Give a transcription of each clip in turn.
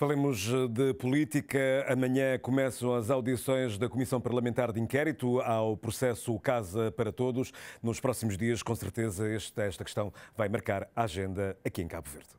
Falemos eh, de política. Amanhã começam as audições da Comissão Parlamentar de Inquérito ao processo Casa para Todos. Nos próximos dias, com certeza, esta, questão vai marcar a agenda aqui em Cabo Verde.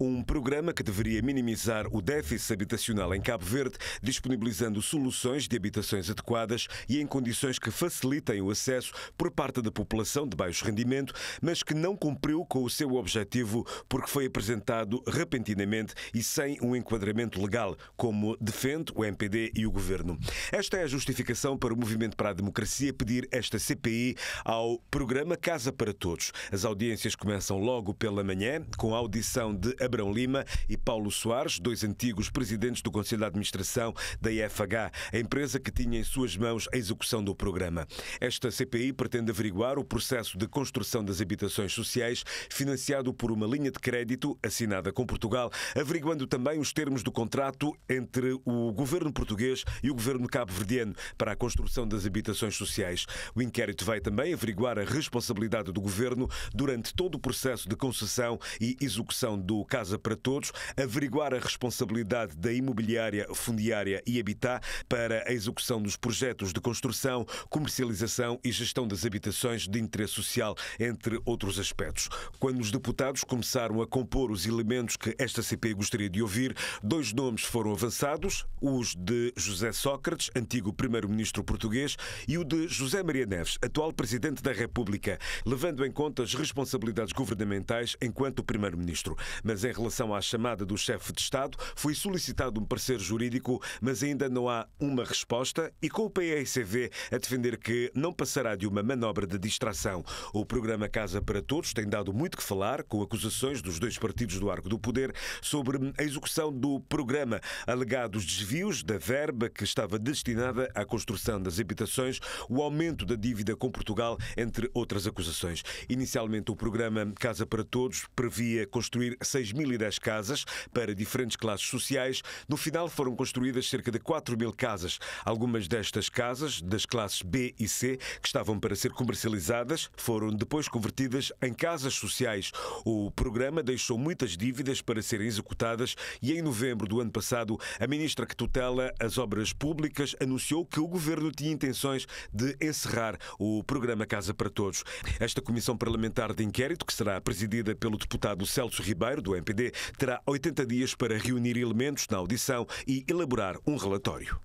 um programa que deveria minimizar o déficit habitacional em Cabo Verde, disponibilizando soluções de habitações adequadas e em condições que facilitem o acesso por parte da população de baixo rendimento, mas que não cumpriu com o seu objetivo porque foi apresentado repentinamente e sem um enquadramento legal, como defende o MPD e o Governo. Esta é a justificação para o Movimento para a Democracia pedir esta CPI ao programa Casa para Todos. As audiências começam logo pela manhã, com a audição de Abrão Lima e Paulo Soares, dois antigos presidentes do Conselho de Administração da IFH, a empresa que tinha em suas mãos a execução do programa. Esta CPI pretende averiguar o processo de construção das habitações sociais financiado por uma linha de crédito assinada com Portugal, averiguando também os termos do contrato entre o governo português e o governo cabo-verdiano para a construção das habitações sociais. O inquérito vai também averiguar a responsabilidade do governo durante todo o processo de concessão e execução do Casa para Todos, averiguar a responsabilidade da imobiliária, fundiária e habitat para a execução dos projetos de construção, comercialização e gestão das habitações de interesse social, entre outros aspectos. Quando os deputados começaram a compor os elementos que esta CP gostaria de ouvir, dois nomes foram avançados: os de José Sócrates, antigo primeiro-ministro português, e o de José Maria Neves, atual presidente da República, levando em conta as responsabilidades governamentais enquanto primeiro-ministro. Mas em relação à chamada do chefe de Estado, foi solicitado um parecer jurídico, mas ainda não há uma resposta, e com o PECV a defender que não passará de uma manobra de distração. O programa Casa para Todos tem dado muito que falar, com acusações dos dois partidos do arco do poder sobre a execução do programa, alegados desvios da verba que estava destinada à construção das habitações, o aumento da dívida com Portugal, entre outras acusações. Inicialmente, o programa Casa para Todos previa construir 6 2.010 casas para diferentes classes sociais. No final foram construídas cerca de 4 mil casas. Algumas destas casas, das classes B e C, que estavam para ser comercializadas, foram depois convertidas em casas sociais. O programa deixou muitas dívidas para serem executadas e em novembro do ano passado, a ministra que tutela as obras públicas anunciou que o governo tinha intenções de encerrar o programa Casa para Todos. Esta comissão parlamentar de inquérito, que será presidida pelo deputado Celso Ribeiro, do MP, PPD terá 80 dias para reunir elementos na audição e elaborar um relatório.